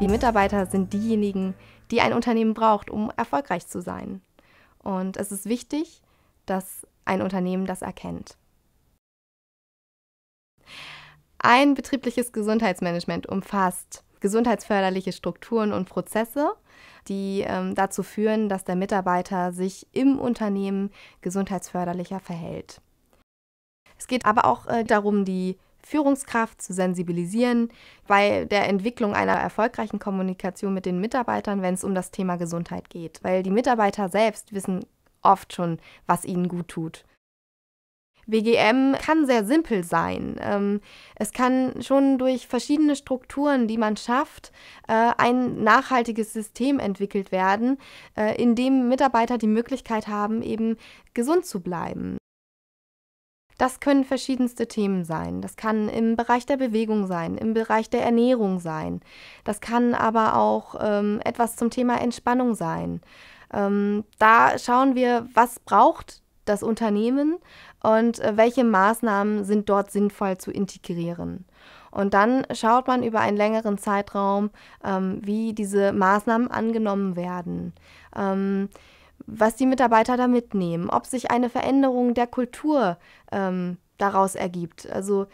Die Mitarbeiter sind diejenigen, die ein Unternehmen braucht, um erfolgreich zu sein. Und es ist wichtig, dass ein Unternehmen das erkennt. Ein betriebliches Gesundheitsmanagement umfasst gesundheitsförderliche Strukturen und Prozesse, die ähm, dazu führen, dass der Mitarbeiter sich im Unternehmen gesundheitsförderlicher verhält. Es geht aber auch äh, darum, die Führungskraft zu sensibilisieren bei der Entwicklung einer erfolgreichen Kommunikation mit den Mitarbeitern, wenn es um das Thema Gesundheit geht. Weil die Mitarbeiter selbst wissen oft schon, was ihnen gut tut. WGM kann sehr simpel sein. Ähm, es kann schon durch verschiedene Strukturen, die man schafft, äh, ein nachhaltiges System entwickelt werden, äh, in dem Mitarbeiter die Möglichkeit haben, eben gesund zu bleiben. Das können verschiedenste Themen sein. Das kann im Bereich der Bewegung sein, im Bereich der Ernährung sein. Das kann aber auch ähm, etwas zum Thema Entspannung sein. Ähm, da schauen wir, was braucht das Unternehmen und äh, welche Maßnahmen sind dort sinnvoll zu integrieren. Und dann schaut man über einen längeren Zeitraum, ähm, wie diese Maßnahmen angenommen werden. Ähm, was die Mitarbeiter da mitnehmen, ob sich eine Veränderung der Kultur ähm, daraus ergibt. Also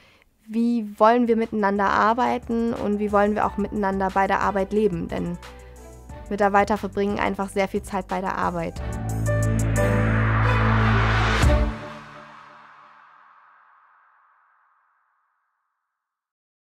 wie wollen wir miteinander arbeiten und wie wollen wir auch miteinander bei der Arbeit leben. Denn Mitarbeiter verbringen einfach sehr viel Zeit bei der Arbeit.